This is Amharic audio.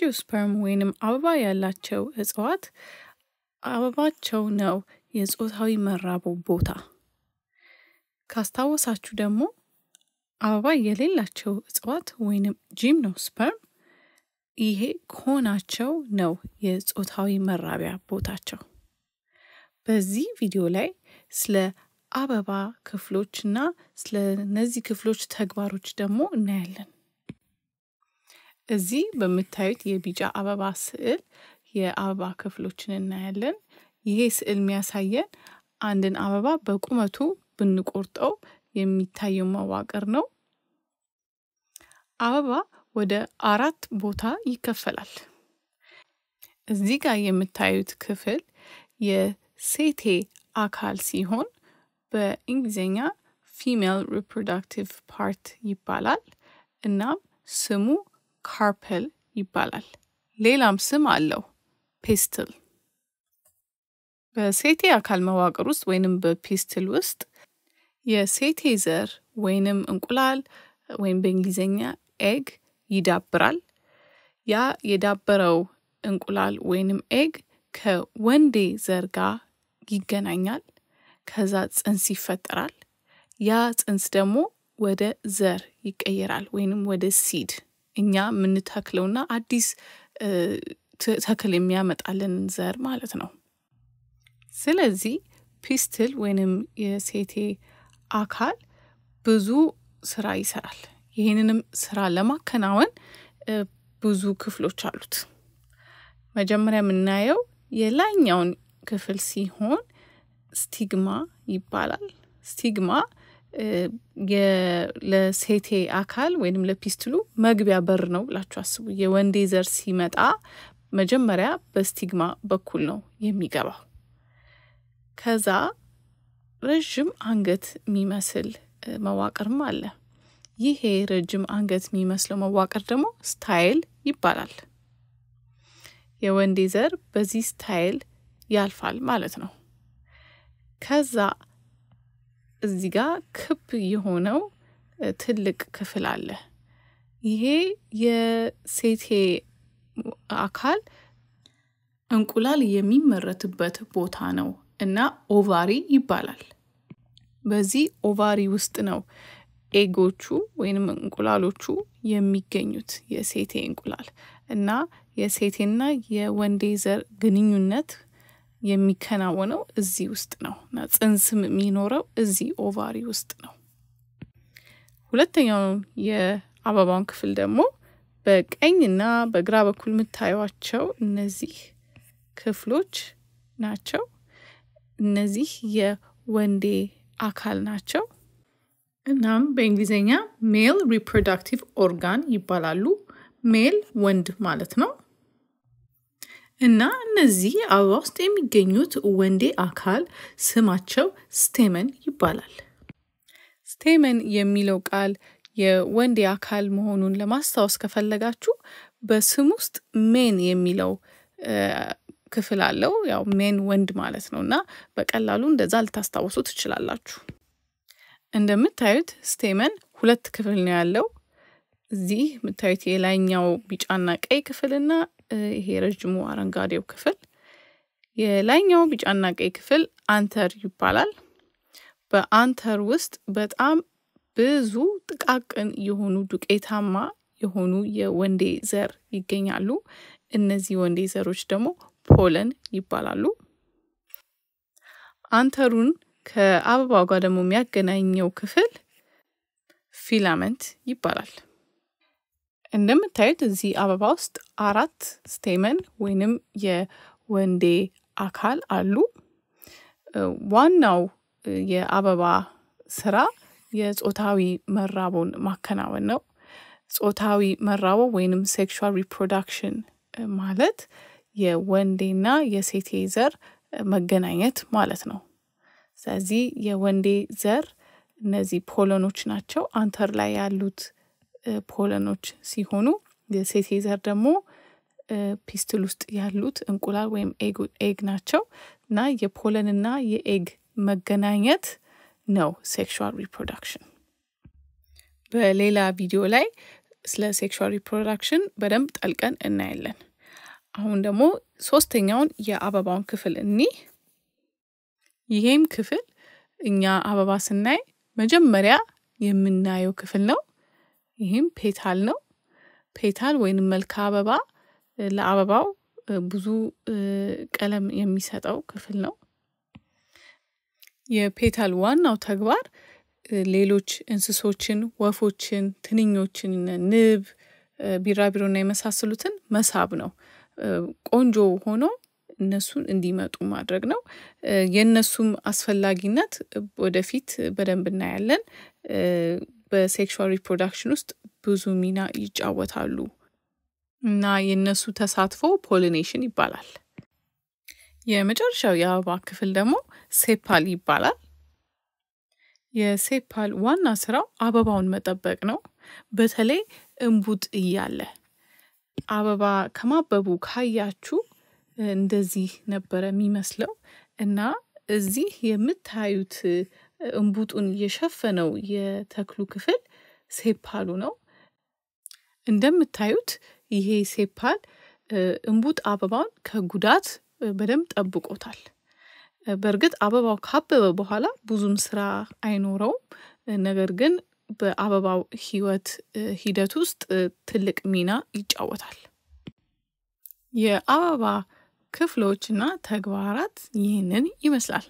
አንጂዮስፐርም ወይንም አበባ ያላቸው እጽዋት አበባቸው ነው የጾታዊ መራቦ ቦታ። ካስታወሳችሁ ደግሞ አበባ የሌላቸው እጽዋት ወይንም ጂምኖስፐርም ይሄ ኮናቸው ነው የጾታዊ መራቢያ ቦታቸው። በዚህ ቪዲዮ ላይ ስለ አበባ ክፍሎች እና ስለ እነዚህ ክፍሎች ተግባሮች ደግሞ እናያለን። እዚህ በምታዩት የቢጫ አበባ ስዕል የአበባ ክፍሎችን እናያለን። ይሄ ስዕል የሚያሳየን አንድን አበባ በቁመቱ ብንቆርጠው የሚታየው መዋቅር ነው። አበባ ወደ አራት ቦታ ይከፈላል። እዚህ ጋር የምታዩት ክፍል የሴቴ አካል ሲሆን በእንግሊዝኛ ፊሜል ሪፕሮዳክቲቭ ፓርት ይባላል። እናም ስሙ ካርፕል ይባላል። ሌላም ስም አለው ፒስትል። በሴቴ አካል መዋቅር ውስጥ ወይንም በፒስትል ውስጥ የሴቴ ዘር ወይንም እንቁላል ወይም በእንግሊዝኛ ኤግ ይዳብራል። ያ የዳበረው እንቁላል ወይንም ኤግ ከወንዴ ዘር ጋር ይገናኛል። ከዛ ጽንስ ይፈጠራል። ያ ጽንስ ደግሞ ወደ ዘር ይቀየራል ወይንም ወደ ሲድ እኛ የምንተክለውና አዲስ ተክል የሚያመጣልን ዘር ማለት ነው። ስለዚህ ፒስትል ወይንም የሴቴ አካል ብዙ ስራ ይሰራል። ይህንንም ስራ ለማከናወን ብዙ ክፍሎች አሉት። መጀመሪያ የምናየው የላይኛውን ክፍል ሲሆን ስቲግማ ይባላል። ስቲግማ ለሴቴ አካል ወይንም ለፒስትሉ መግቢያ በር ነው ብላችሁ አስቡ። የወንዴ ዘር ሲመጣ መጀመሪያ በስቲግማ በኩል ነው የሚገባው። ከዛ ረዥም አንገት የሚመስል መዋቅርም አለ። ይሄ ረጅም አንገት የሚመስለው መዋቅር ደግሞ ስታይል ይባላል። የወንዴ ዘር በዚህ ስታይል ያልፋል ማለት ነው። ከዛ እዚህ ጋር ክብ የሆነው ትልቅ ክፍል አለ። ይሄ የሴቴ አካል እንቁላል የሚመረትበት ቦታ ነው እና ኦቫሪ ይባላል። በዚህ ኦቫሪ ውስጥ ነው ኤጎቹ ወይንም እንቁላሎቹ የሚገኙት የሴቴ እንቁላል እና የሴቴና የወንዴ ዘር ግንኙነት የሚከናወነው እዚህ ውስጥ ነው እና ጽንስም የሚኖረው እዚህ ኦቫሪ ውስጥ ነው። ሁለተኛው የአበባውን ክፍል ደግሞ በቀኝ እና በግራ በኩል የምታዩቸው እነዚህ ክፍሎች ናቸው። እነዚህ የወንዴ አካል ናቸው። እናም በእንግሊዝኛ ሜል ሪፕሮዳክቲቭ ኦርጋን ይባላሉ። ሜል ወንድ ማለት ነው። እና እነዚህ አበባ ውስጥ የሚገኙት ወንዴ አካል ስማቸው ስቴመን ይባላል። ስቴመን የሚለው ቃል የወንዴ አካል መሆኑን ለማስታወስ ከፈለጋችሁ በስም ውስጥ ሜን የሚለው ክፍል አለው። ያው ሜን ወንድ ማለት ነው እና በቀላሉ እንደዛ ልታስታውሱ ትችላላችሁ። እንደምታዩት ስቴመን ሁለት ክፍል ነው ያለው። እዚህ የምታዩት የላይኛው ቢጫና ቀይ ክፍልና ይሄ ረዥሙ አረንጓዴው ክፍል የላይኛው ቢጫና ቀይ ክፍል አንተር ይባላል። በአንተር ውስጥ በጣም ብዙ ጥቃቅን የሆኑ ዱቄታማ የሆኑ የወንዴ ዘር ይገኛሉ። እነዚህ ወንዴ ዘሮች ደግሞ ፖለን ይባላሉ። አንተሩን ከአበባው ጋር ደግሞ የሚያገናኘው ክፍል ፊላመንት ይባላል። እንደምታዩት እዚህ አበባ ውስጥ አራት ስቴመን ወይንም የወንዴ አካል አሉ። ዋናው የአበባ ስራ የጾታዊ መራቦን ማከናወን ነው። ጾታዊ መራቦ ወይንም ሴክሹዋል ሪፕሮዳክሽን ማለት የወንዴና የሴቴ ዘር መገናኘት ማለት ነው። ስለዚህ የወንዴ ዘር እነዚህ ፖለኖች ናቸው። አንተር ላይ ያሉት ፖለኖች ሲሆኑ ሴቴዘር ደግሞ ፒስትል ውስጥ ያሉት እንቁላል ወይም ኤግ ናቸው እና የፖለንና የኤግ መገናኘት ነው ሴክሹዋል ሪፕሮዳክሽን። በሌላ ቪዲዮ ላይ ስለ ሴክሹዋል ሪፕሮዳክሽን በደንብ ጠልቀን እናያለን። አሁን ደግሞ ሶስተኛውን የአበባውን ክፍል እኒ ይሄም ክፍል እኛ አበባ ስናይ መጀመሪያ የምናየው ክፍል ነው። ይህም ፔታል ነው። ፔታል ወይንም መልካ አበባ ለአበባው ብዙ ቀለም የሚሰጠው ክፍል ነው። የፔታል ዋናው ተግባር ሌሎች እንስሶችን፣ ወፎችን፣ ትንኞችን፣ ንብ፣ ቢራቢሮና የመሳሰሉትን መሳብ ነው። ቆንጆ ሆኖ እነሱን እንዲመጡ ማድረግ ነው። የእነሱም አስፈላጊነት ወደፊት በደንብ እናያለን። በሴክሹዋል ሪፕሮዳክሽን ውስጥ ብዙ ሚና ይጫወታሉ እና የእነሱ ተሳትፎ ፖሊኔሽን ይባላል። የመጨረሻው የአበባ ክፍል ደግሞ ሴፓል ይባላል። የሴፓል ዋና ስራው አበባውን መጠበቅ ነው። በተለይ እምቡጥ እያለ አበባ ከማበቡ ካያችሁ እንደዚህ ነበረ የሚመስለው እና እዚህ የምታዩት እምቡጡን የሸፈነው የተክሉ ክፍል ሴፓሉ ነው። እንደምታዩት ይሄ ሴፓል እምቡጥ አበባውን ከጉዳት በደንብ ጠብቆታል። በእርግጥ አበባው ካበበ በኋላ ብዙም ስራ አይኖረውም። ነገር ግን በአበባው ህይወት ሂደት ውስጥ ትልቅ ሚና ይጫወታል። የአበባ ክፍሎችና ተግባራት ይህንን ይመስላል።